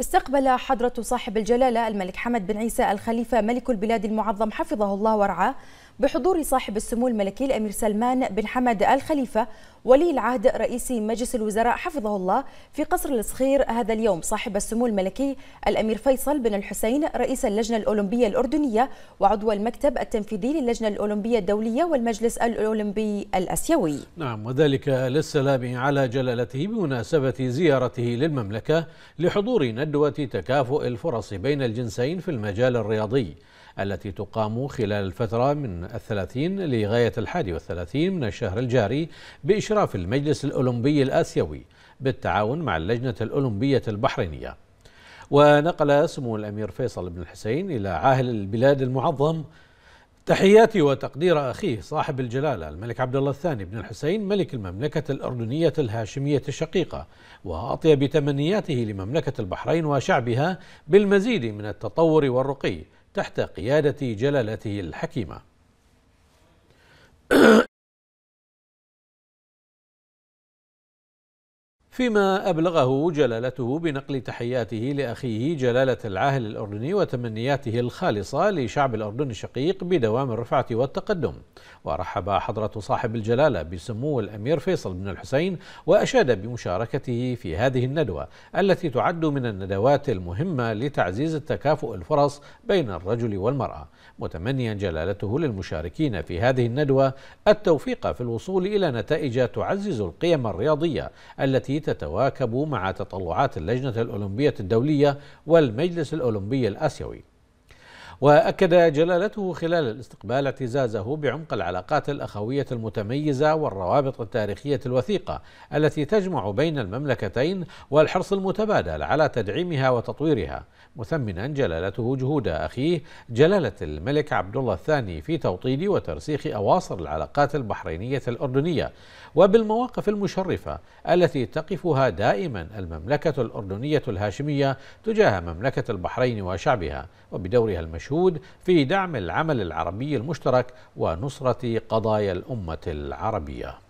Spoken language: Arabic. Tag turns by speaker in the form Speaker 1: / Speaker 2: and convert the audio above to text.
Speaker 1: استقبل حضرة صاحب الجلالة الملك حمد بن عيسى الخليفة ملك البلاد المعظم حفظه الله ورعاه بحضور صاحب السمو الملكي الأمير سلمان بن حمد آل خليفة ولي العهد رئيس مجلس الوزراء حفظه الله في قصر الصخير هذا اليوم صاحب السمو الملكي الأمير فيصل بن الحسين رئيس اللجنة الأولمبية الأردنية وعضو المكتب التنفيذي للجنة الأولمبية الدولية والمجلس الأولمبي الأسيوي
Speaker 2: نعم وذلك للسلام على جلالته بمناسبة زيارته للمملكة لحضور ندوة تكافؤ الفرص بين الجنسين في المجال الرياضي التي تقام خلال الفترة من الثلاثين لغاية الحادي والثلاثين من الشهر الجاري بإشراف المجلس الأولمبي الآسيوي بالتعاون مع اللجنة الأولمبية البحرينية ونقل سمو الأمير فيصل بن الحسين إلى عاهل البلاد المعظم تحياتي وتقدير أخيه صاحب الجلالة الملك عبد الله الثاني بن الحسين ملك المملكة الأردنية الهاشمية الشقيقة وأطيب تمنياته لمملكة البحرين وشعبها بالمزيد من التطور والرقي تحت قيادة جلالته الحكيمة فيما أبلغه جلالته بنقل تحياته لأخيه جلالة العاهل الأردني وتمنياته الخالصة لشعب الأردن الشقيق بدوام الرفعة والتقدم ورحب حضرة صاحب الجلالة بسمو الأمير فيصل بن الحسين وأشاد بمشاركته في هذه الندوة التي تعد من الندوات المهمة لتعزيز التكافؤ الفرص بين الرجل والمرأة متمنيا جلالته للمشاركين في هذه الندوة التوفيق في الوصول إلى نتائج تعزز القيم الرياضية التي تتواكب مع تطلعات اللجنة الأولمبية الدولية والمجلس الأولمبي الآسيوي وأكد جلالته خلال الاستقبال اعتزازه بعمق العلاقات الأخوية المتميزة والروابط التاريخية الوثيقة التي تجمع بين المملكتين والحرص المتبادل على تدعيمها وتطويرها مثمنا جلالته جهود أخيه جلالة الملك عبد الله الثاني في توطيد وترسيخ أواصر العلاقات البحرينية الأردنية وبالمواقف المشرفة التي تقفها دائما المملكة الأردنية الهاشمية تجاه مملكة البحرين وشعبها وبدورها المشهور المنشود في دعم العمل العربي المشترك ونصرة قضايا الأمة العربية